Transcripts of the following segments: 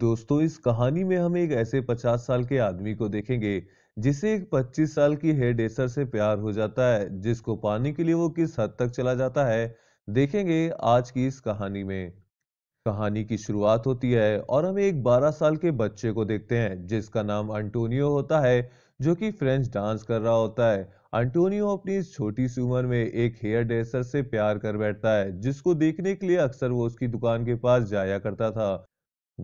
दोस्तों इस कहानी में हम एक ऐसे 50 साल के आदमी को देखेंगे जिसे एक 25 साल की हेडेसर से प्यार हो जाता है जिसको पाने के लिए वो किस हद तक चला जाता है देखेंगे आज की इस कहानी में कहानी की शुरुआत होती है और हम एक 12 साल के बच्चे को देखते हैं जिसका नाम अंटोनियो होता है जो कि फ्रेंच डांस कर रहा होता है अंटोनियो अपनी इस छोटी सी उम्र में एक हेयर ड्रेसर से प्यार कर बैठता है जिसको देखने के लिए अक्सर वो उसकी दुकान के पास जाया करता था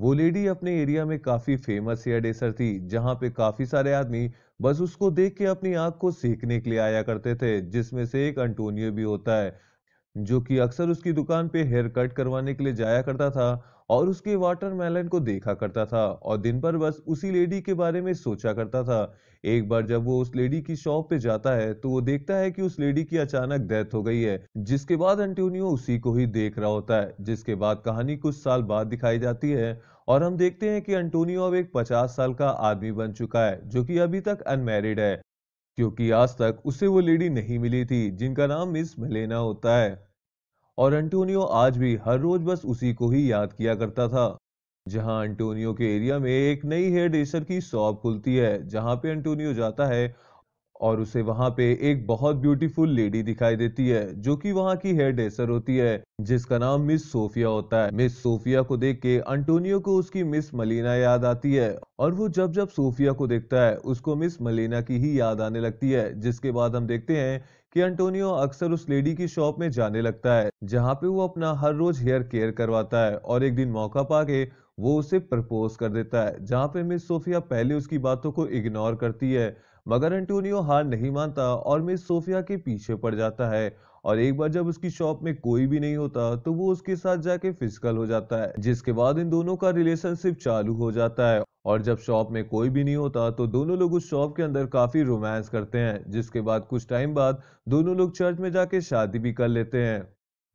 वो लेडी अपने एरिया में काफी फेमस हेयर डेसर थी जहां पे काफी सारे आदमी बस उसको देख के अपनी आंख को सीखने के लिए आया करते थे जिसमें से एक अंटोनियो भी होता है जो कि अक्सर उसकी दुकान पे हेयर कट करवाने के लिए जाया करता था और उसके वाटरमेलन को देखा करता था और दिन भर बस उसी लेडी के बारे में सोचा करता था एक बार जब वो उस लेडी की शॉप पे जाता है तो वो देखता है कि उस लेडी की अचानक डेथ हो गई है जिसके बाद एंटोनियो उसी को ही देख रहा होता है जिसके बाद कहानी कुछ साल बाद दिखाई जाती है और हम देखते हैं कि एंटोनियो अब एक पचास साल का आदमी बन चुका है जो कि अभी तक अनमेरिड है क्योंकि आज तक उसे वो लेडी नहीं मिली थी जिनका नाम मिस मेलेना होता है और एंटोनियो आज भी हर रोज बस उसी को ही याद किया करता था जहां एंटोनियो के एरिया में एक नई हेयर ड्रेसर की शॉप खुलती है जहां पे एंटोनियो जाता है और उसे वहां पे एक बहुत ब्यूटीफुल लेडी दिखाई देती है जो कि वहां की हेयर ड्रेसर होती है जिसका नाम मिस सोफिया होता है मिस सोफिया को देख के अंटोनियो को उसकी मिस मलिना याद आती है और वो जब जब सोफिया को देखता है उसको मिस मलिना की ही याद आने लगती है जिसके बाद हम देखते हैं कि अंटोनियो अक्सर उस लेडी की शॉप में जाने लगता है जहाँ पे वो अपना हर रोज हेयर केयर करवाता है और एक दिन मौका पाके वो उसे प्रपोज कर देता है जहां पे मिस सोफिया पहले उसकी बातों को इग्नोर करती है मगर एंटोनियो हार नहीं मानता और मिस सोफिया के पीछे पड़ जाता है और एक बार जब उसकी शॉप में कोई भी नहीं होता तो वो उसके साथ जाके फिजिकल हो जाता है जिसके बाद इन दोनों का रिलेशनशिप चालू हो जाता है और जब शॉप में कोई भी नहीं होता तो दोनों लोग उस शॉप के अंदर काफी रोमांस करते हैं जिसके बाद कुछ टाइम बाद दोनों लोग चर्च में जाके शादी भी कर लेते हैं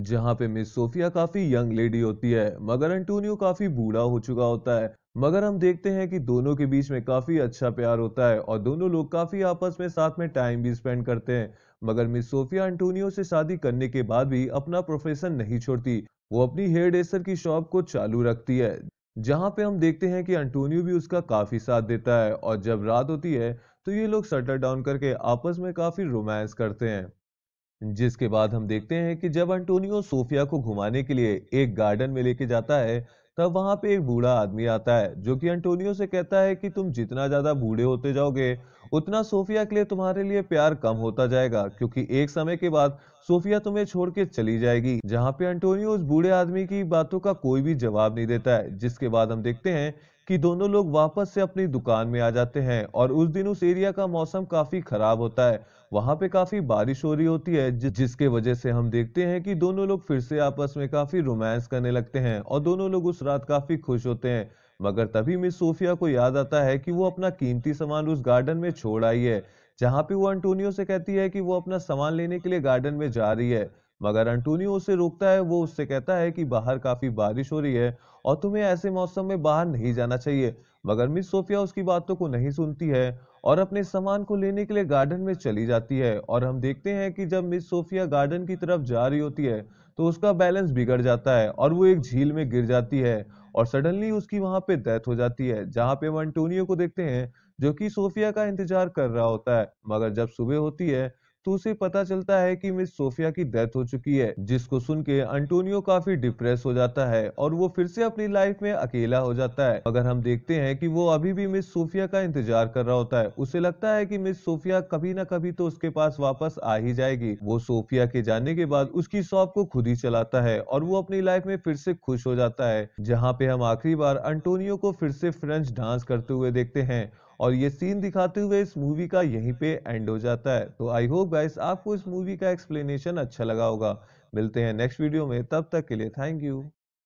जहाँ पे मिस सोफिया काफी यंग लेडी होती है मगर एंटोनियो काफी बूढ़ा हो चुका होता है मगर हम देखते हैं कि दोनों के बीच में काफी अच्छा प्यार होता है और दोनों लोग काफी आपस में साथ में टाइम भी स्पेंड करते हैं मगर मिस सोफिया एंटोनियो से शादी करने के बाद भी अपना प्रोफेशन नहीं छोड़ती वो अपनी हेयर ड्रेसर की शॉप को चालू रखती है जहाँ पे हम देखते हैं कि एंटोनियो भी उसका काफी साथ देता है और जब रात होती है तो ये लोग शटर डाउन करके आपस में काफी रोमांस करते हैं जिसके बाद हम देखते हैं कि जब एंटोनियो सोफिया को घुमाने के लिए एक गार्डन में लेके जाता है तब वहां पे एक बूढ़ा आदमी आता है जो कि एंटोनियो से कहता है कि तुम जितना ज्यादा बूढ़े होते जाओगे उतना सोफिया के लिए तुम्हारे लिए प्यार कम होता जाएगा क्योंकि एक समय के बाद सोफिया तुम्हें छोड़ के चली जाएगी जहाँ पे अंटोनियो उस बूढ़े आदमी की बातों का कोई भी जवाब नहीं देता है जिसके बाद हम देखते हैं कि दोनों लोग वापस से अपनी दुकान में आ जाते हैं और उस दिन उस एरिया का मौसम काफी खराब होता है वहां पे काफी बारिश हो रही होती है जि जिसके वजह से हम देखते हैं कि दोनों लोग फिर से आपस में काफी रोमांस करने लगते हैं और दोनों लोग उस रात काफी खुश होते हैं मगर तभी मिस सोफिया को याद आता है कि वो अपना कीमती सामान उस गार्डन में छोड़ आई है जहां पे वो अंटोनियो से कहती है कि वो अपना सामान लेने के लिए गार्डन में जा रही है मगर अंटोनियो उसे रोकता है वो उससे कहता है कि बाहर काफी बारिश हो रही है और तुम्हें ऐसे मौसम में बाहर नहीं जाना चाहिए मगर मिस सोफिया उसकी बातों को नहीं सुनती है और अपने सामान को लेने के लिए गार्डन में चली जाती है और हम देखते हैं कि जब मिस सोफिया गार्डन की तरफ जा रही होती है तो उसका बैलेंस बिगड़ जाता है और वो एक झील में गिर जाती है और सडनली उसकी वहां पे डेथ हो जाती है जहां पे वो एंटोनियो को देखते हैं जो कि सोफिया का इंतजार कर रहा होता है मगर जब सुबह होती है तो उसे पता चलता है कि मिस सोफिया की डेथ हो चुकी है जिसको सुन के अंटोनियो काफी डिप्रेस हो जाता है और वो फिर से अपनी लाइफ में अकेला हो जाता है अगर हम देखते हैं कि वो अभी भी मिस सोफिया का इंतजार कर रहा होता है उसे लगता है कि मिस सोफिया कभी ना कभी तो उसके पास वापस आ ही जाएगी वो सोफिया के जाने के बाद उसकी शॉप को खुद ही चलाता है और वो अपनी लाइफ में फिर से खुश हो जाता है जहाँ पे हम आखिरी बार अंटोनियो को फिर से फ्रेंच डांस करते हुए देखते हैं और ये सीन दिखाते हुए इस मूवी का यहीं पे एंड हो जाता है तो आई होप गाइस आपको इस मूवी का एक्सप्लेनेशन अच्छा लगा होगा मिलते हैं नेक्स्ट वीडियो में तब तक के लिए थैंक यू